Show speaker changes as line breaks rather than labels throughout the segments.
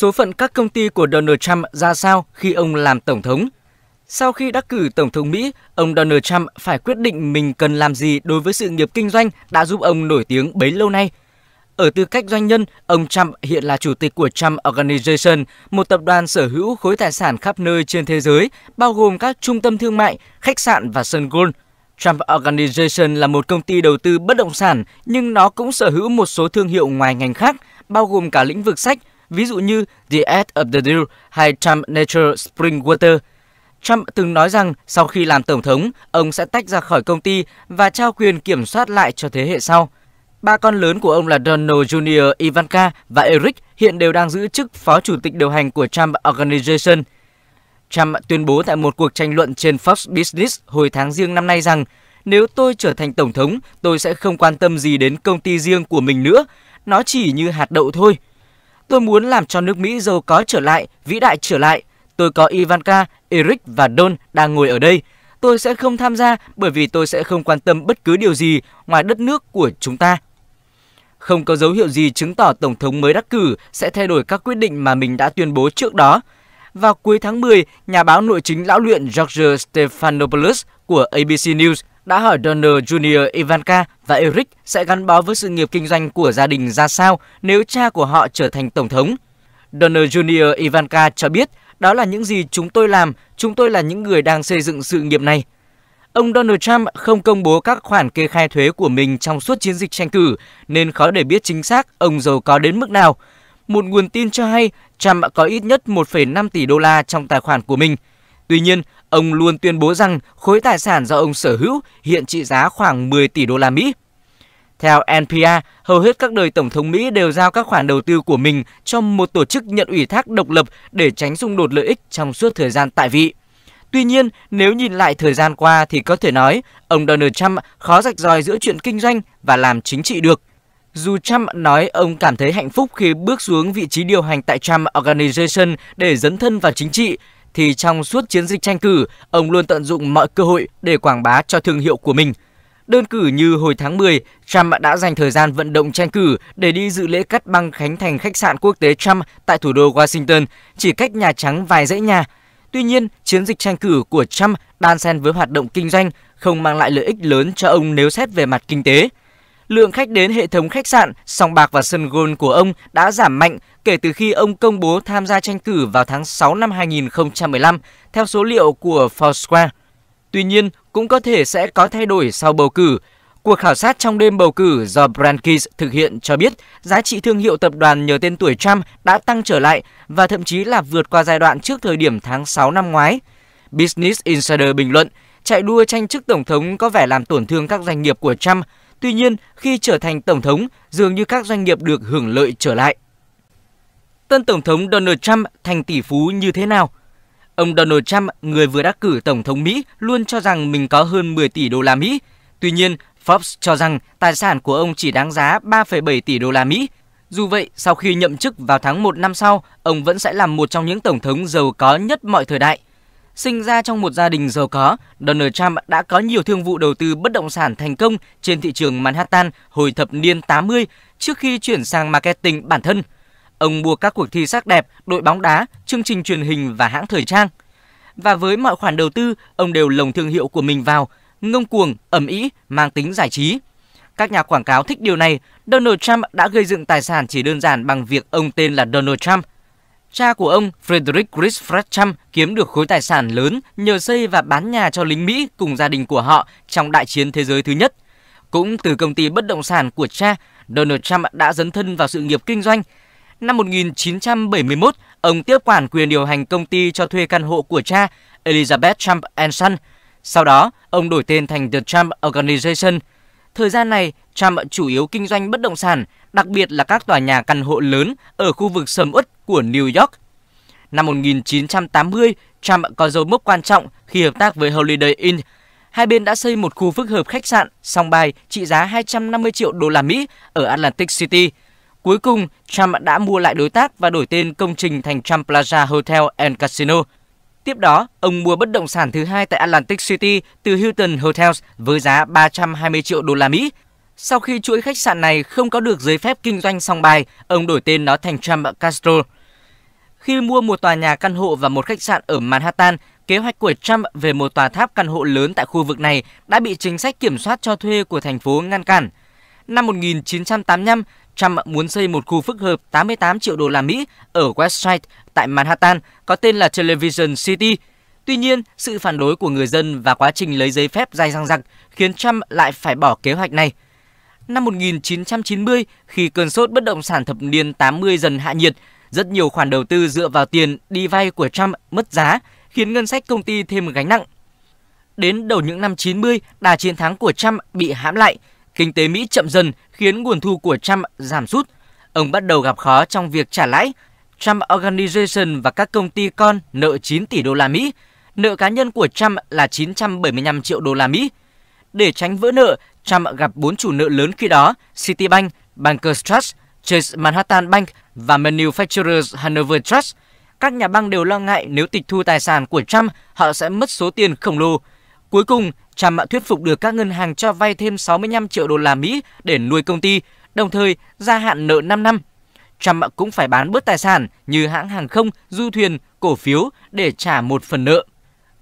Số phận các công ty của Donald Trump ra sao khi ông làm tổng thống? Sau khi đắc cử tổng thống Mỹ, ông Donald Trump phải quyết định mình cần làm gì đối với sự nghiệp kinh doanh đã giúp ông nổi tiếng bấy lâu nay. Ở tư cách doanh nhân, ông Trump hiện là chủ tịch của Trump Organization, một tập đoàn sở hữu khối tài sản khắp nơi trên thế giới, bao gồm các trung tâm thương mại, khách sạn và sân golf. Trump Organization là một công ty đầu tư bất động sản, nhưng nó cũng sở hữu một số thương hiệu ngoài ngành khác, bao gồm cả lĩnh vực sách, ví dụ như The Edge of the Deal hay Trump Nature Water. Trump từng nói rằng sau khi làm tổng thống, ông sẽ tách ra khỏi công ty và trao quyền kiểm soát lại cho thế hệ sau. Ba con lớn của ông là Donald Jr., Ivanka và Eric hiện đều đang giữ chức phó chủ tịch điều hành của Trump Organization. Trump tuyên bố tại một cuộc tranh luận trên Fox Business hồi tháng riêng năm nay rằng nếu tôi trở thành tổng thống, tôi sẽ không quan tâm gì đến công ty riêng của mình nữa, nó chỉ như hạt đậu thôi. Tôi muốn làm cho nước Mỹ giàu có trở lại, vĩ đại trở lại. Tôi có Ivanka, Eric và Don đang ngồi ở đây. Tôi sẽ không tham gia bởi vì tôi sẽ không quan tâm bất cứ điều gì ngoài đất nước của chúng ta. Không có dấu hiệu gì chứng tỏ Tổng thống mới đắc cử sẽ thay đổi các quyết định mà mình đã tuyên bố trước đó. Vào cuối tháng 10, nhà báo nội chính lão luyện George Stephanopoulos của ABC News – đã hỏi Donald Jr. Ivanka và Eric sẽ gắn bó với sự nghiệp kinh doanh của gia đình ra sao nếu cha của họ trở thành tổng thống. Donald Jr. Ivanka cho biết, đó là những gì chúng tôi làm, chúng tôi là những người đang xây dựng sự nghiệp này. Ông Donald Trump không công bố các khoản kê khai thuế của mình trong suốt chiến dịch tranh cử, nên khó để biết chính xác ông giàu có đến mức nào. Một nguồn tin cho hay Trump có ít nhất 1,5 tỷ đô la trong tài khoản của mình. Tuy nhiên, ông luôn tuyên bố rằng khối tài sản do ông sở hữu hiện trị giá khoảng 10 tỷ đô la Mỹ. Theo NPR, hầu hết các đời tổng thống Mỹ đều giao các khoản đầu tư của mình cho một tổ chức nhận ủy thác độc lập để tránh xung đột lợi ích trong suốt thời gian tại vị. Tuy nhiên, nếu nhìn lại thời gian qua thì có thể nói ông Donald Trump khó rạch ròi giữa chuyện kinh doanh và làm chính trị được. Dù Trump nói ông cảm thấy hạnh phúc khi bước xuống vị trí điều hành tại Trump Organization để dấn thân vào chính trị, thì trong suốt chiến dịch tranh cử, ông luôn tận dụng mọi cơ hội để quảng bá cho thương hiệu của mình. Đơn cử như hồi tháng 10, Trump đã dành thời gian vận động tranh cử để đi dự lễ cắt băng khánh thành khách sạn quốc tế Trump tại thủ đô Washington, chỉ cách Nhà Trắng vài dãy nhà. Tuy nhiên, chiến dịch tranh cử của Trump đan xen với hoạt động kinh doanh không mang lại lợi ích lớn cho ông nếu xét về mặt kinh tế lượng khách đến hệ thống khách sạn, sòng bạc và sân golf của ông đã giảm mạnh kể từ khi ông công bố tham gia tranh cử vào tháng 6 năm 2015, theo số liệu của Foursquare. Tuy nhiên, cũng có thể sẽ có thay đổi sau bầu cử. Cuộc khảo sát trong đêm bầu cử do Brankis thực hiện cho biết giá trị thương hiệu tập đoàn nhờ tên tuổi Trump đã tăng trở lại và thậm chí là vượt qua giai đoạn trước thời điểm tháng 6 năm ngoái. Business Insider bình luận, chạy đua tranh chức tổng thống có vẻ làm tổn thương các doanh nghiệp của Trump – Tuy nhiên, khi trở thành tổng thống, dường như các doanh nghiệp được hưởng lợi trở lại. Tân tổng thống Donald Trump thành tỷ phú như thế nào? Ông Donald Trump, người vừa đắc cử tổng thống Mỹ, luôn cho rằng mình có hơn 10 tỷ đô la Mỹ. Tuy nhiên, Forbes cho rằng tài sản của ông chỉ đáng giá 3,7 tỷ đô la Mỹ. Dù vậy, sau khi nhậm chức vào tháng 1 năm sau, ông vẫn sẽ là một trong những tổng thống giàu có nhất mọi thời đại – Sinh ra trong một gia đình giàu có, Donald Trump đã có nhiều thương vụ đầu tư bất động sản thành công trên thị trường Manhattan hồi thập niên 80 trước khi chuyển sang marketing bản thân. Ông mua các cuộc thi sắc đẹp, đội bóng đá, chương trình truyền hình và hãng thời trang. Và với mọi khoản đầu tư, ông đều lồng thương hiệu của mình vào, ngông cuồng, ẩm ý, mang tính giải trí. Các nhà quảng cáo thích điều này, Donald Trump đã gây dựng tài sản chỉ đơn giản bằng việc ông tên là Donald Trump – Cha của ông, Frederick Chris Grisfracham, kiếm được khối tài sản lớn nhờ xây và bán nhà cho lính Mỹ cùng gia đình của họ trong đại chiến thế giới thứ nhất. Cũng từ công ty bất động sản của cha, Donald Trump đã dấn thân vào sự nghiệp kinh doanh. Năm 1971, ông tiếp quản quyền điều hành công ty cho thuê căn hộ của cha, Elizabeth Trump Son. Sau đó, ông đổi tên thành The Trump Organization – Thời gian này, Trump chủ yếu kinh doanh bất động sản, đặc biệt là các tòa nhà căn hộ lớn ở khu vực sầm uất của New York. Năm 1980, Trump có dấu mốc quan trọng khi hợp tác với Holiday Inn. Hai bên đã xây một khu phức hợp khách sạn, song bài trị giá 250 triệu đô la Mỹ ở Atlantic City. Cuối cùng, Trump đã mua lại đối tác và đổi tên công trình thành Trump Plaza Hotel and Casino – Tiếp đó, ông mua bất động sản thứ hai tại Atlantic City từ Hilton Hotels với giá 320 triệu đô la Mỹ. Sau khi chuỗi khách sạn này không có được giấy phép kinh doanh song bài, ông đổi tên nó thành Trump Castro. Khi mua một tòa nhà căn hộ và một khách sạn ở Manhattan, kế hoạch của Trump về một tòa tháp căn hộ lớn tại khu vực này đã bị chính sách kiểm soát cho thuê của thành phố ngăn cản. Năm 1985, Trump muốn xây một khu phức hợp 88 triệu đô la Mỹ ở Westside tại Manhattan có tên là Television City. Tuy nhiên, sự phản đối của người dân và quá trình lấy giấy phép dài dằng dặc khiến Trump lại phải bỏ kế hoạch này. Năm 1990, khi cơn sốt bất động sản thập niên 80 dần hạ nhiệt, rất nhiều khoản đầu tư dựa vào tiền đi vay của Trump mất giá, khiến ngân sách công ty thêm gánh nặng. Đến đầu những năm 90, đà chiến thắng của Trump bị hãm lại – kinh tế Mỹ chậm dần khiến nguồn thu của Trump giảm sút. Ông bắt đầu gặp khó trong việc trả lãi. Trump Organization và các công ty con nợ 9 tỷ đô la Mỹ. Nợ cá nhân của Trump là 975 triệu đô la Mỹ. Để tránh vỡ nợ, Trump gặp bốn chủ nợ lớn khi đó, Citibank, Bankers Trust, Chase Manhattan Bank và Manufacturers Hanover Trust. Các nhà băng đều lo ngại nếu tịch thu tài sản của Trump, họ sẽ mất số tiền khổng lồ – Cuối cùng, Trump thuyết phục được các ngân hàng cho vay thêm 65 triệu đô la Mỹ để nuôi công ty, đồng thời gia hạn nợ 5 năm. Trump cũng phải bán bớt tài sản như hãng hàng không, du thuyền, cổ phiếu để trả một phần nợ.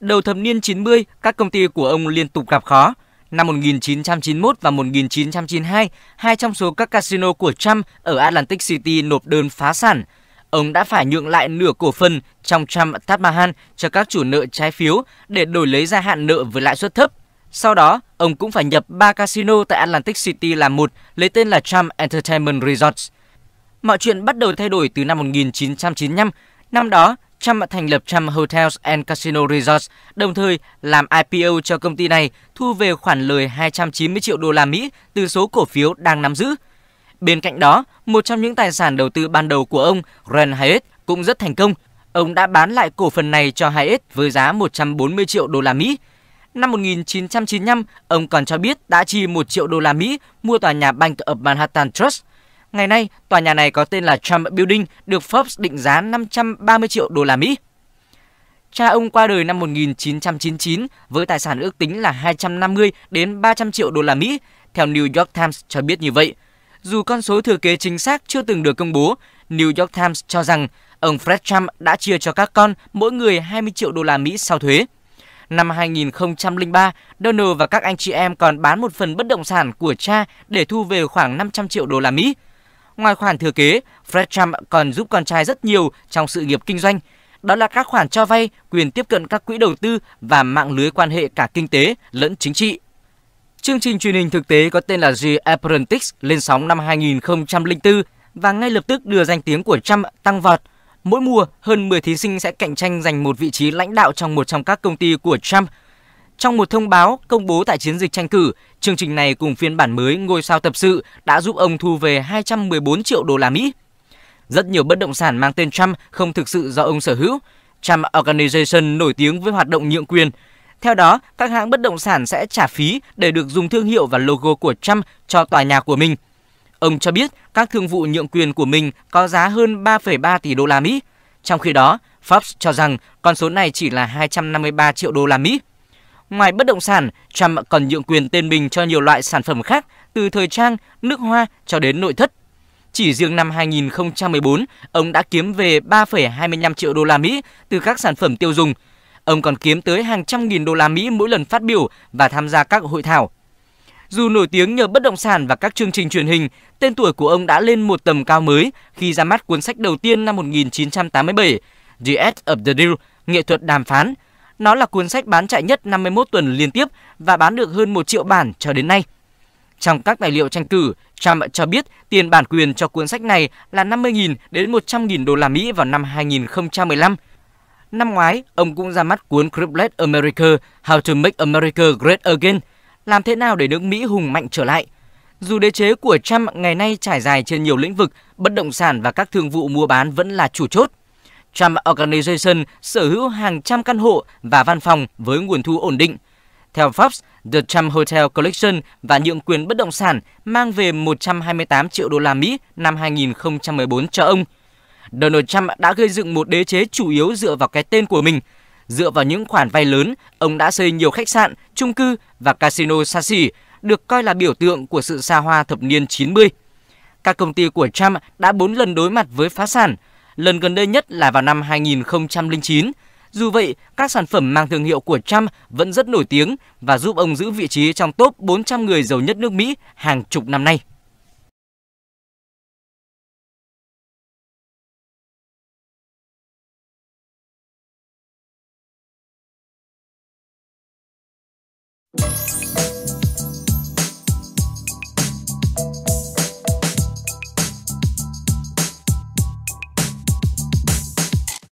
Đầu thập niên 90, các công ty của ông liên tục gặp khó. Năm 1991 và 1992, hai trong số các casino của Trump ở Atlantic City nộp đơn phá sản – ông đã phải nhượng lại nửa cổ phần trong Trump Taj Mahal cho các chủ nợ trái phiếu để đổi lấy gia hạn nợ với lãi suất thấp. Sau đó, ông cũng phải nhập 3 casino tại Atlantic City làm một, lấy tên là Trump Entertainment Resorts. Mọi chuyện bắt đầu thay đổi từ năm 1995. Năm đó, Trump thành lập Trump Hotels and Casino Resorts, đồng thời làm IPO cho công ty này, thu về khoản lời 290 triệu đô la Mỹ từ số cổ phiếu đang nắm giữ – Bên cạnh đó, một trong những tài sản đầu tư ban đầu của ông, Ren Hayes, cũng rất thành công. Ông đã bán lại cổ phần này cho Hayes với giá 140 triệu đô la Mỹ. Năm 1995, ông còn cho biết đã chi 1 triệu đô la Mỹ mua tòa nhà Bank of Manhattan Trust. Ngày nay, tòa nhà này có tên là Trump Building, được Forbes định giá 530 triệu đô la Mỹ. Cha ông qua đời năm 1999 với tài sản ước tính là 250 đến 300 triệu đô la Mỹ, theo New York Times cho biết như vậy – dù con số thừa kế chính xác chưa từng được công bố, New York Times cho rằng ông Fred Trump đã chia cho các con mỗi người 20 triệu đô la Mỹ sau thuế. Năm 2003, Donald và các anh chị em còn bán một phần bất động sản của cha để thu về khoảng 500 triệu đô la Mỹ. Ngoài khoản thừa kế, Fred Trump còn giúp con trai rất nhiều trong sự nghiệp kinh doanh. Đó là các khoản cho vay, quyền tiếp cận các quỹ đầu tư và mạng lưới quan hệ cả kinh tế lẫn chính trị. Chương trình truyền hình thực tế có tên là The Apprentice lên sóng năm 2004 và ngay lập tức đưa danh tiếng của Trump tăng vọt. Mỗi mùa, hơn 10 thí sinh sẽ cạnh tranh giành một vị trí lãnh đạo trong một trong các công ty của Trump. Trong một thông báo công bố tại chiến dịch tranh cử, chương trình này cùng phiên bản mới ngôi sao tập sự đã giúp ông thu về 214 triệu đô la Mỹ. Rất nhiều bất động sản mang tên Trump không thực sự do ông sở hữu. Trump Organization nổi tiếng với hoạt động nhượng quyền, theo đó, các hãng bất động sản sẽ trả phí để được dùng thương hiệu và logo của Trump cho tòa nhà của mình. Ông cho biết các thương vụ nhượng quyền của mình có giá hơn 3,3 tỷ đô la Mỹ. Trong khi đó, Forbes cho rằng con số này chỉ là 253 triệu đô la Mỹ. Ngoài bất động sản, Trump còn nhượng quyền tên mình cho nhiều loại sản phẩm khác, từ thời trang, nước hoa cho đến nội thất. Chỉ riêng năm 2014, ông đã kiếm về 3,25 triệu đô la Mỹ từ các sản phẩm tiêu dùng – Ông còn kiếm tới hàng trăm nghìn đô la Mỹ mỗi lần phát biểu và tham gia các hội thảo. Dù nổi tiếng nhờ bất động sản và các chương trình truyền hình, tên tuổi của ông đã lên một tầm cao mới khi ra mắt cuốn sách đầu tiên năm 1987, The Art of the Deal, Nghệ thuật đàm phán. Nó là cuốn sách bán chạy nhất 51 tuần liên tiếp và bán được hơn 1 triệu bản cho đến nay. Trong các tài liệu tranh cử, Trump cho biết tiền bản quyền cho cuốn sách này là 50.000 đến 100.000 đô la Mỹ vào năm 2015. Năm ngoái, ông cũng ra mắt cuốn Cripplet America, How to Make America Great Again, làm thế nào để nước Mỹ hùng mạnh trở lại. Dù đế chế của Trump ngày nay trải dài trên nhiều lĩnh vực, bất động sản và các thương vụ mua bán vẫn là chủ chốt. Trump Organization sở hữu hàng trăm căn hộ và văn phòng với nguồn thu ổn định. Theo Forbes, The Trump Hotel Collection và nhượng quyền bất động sản mang về 128 triệu đô la Mỹ năm 2014 cho ông – Donald Trump đã gây dựng một đế chế chủ yếu dựa vào cái tên của mình. Dựa vào những khoản vay lớn, ông đã xây nhiều khách sạn, chung cư và casino xa xỉ, được coi là biểu tượng của sự xa hoa thập niên 90. Các công ty của Trump đã 4 lần đối mặt với phá sản, lần gần đây nhất là vào năm 2009. Dù vậy, các sản phẩm mang thương hiệu của Trump vẫn rất nổi tiếng và giúp ông giữ vị trí trong top 400 người giàu nhất nước Mỹ hàng chục năm nay. you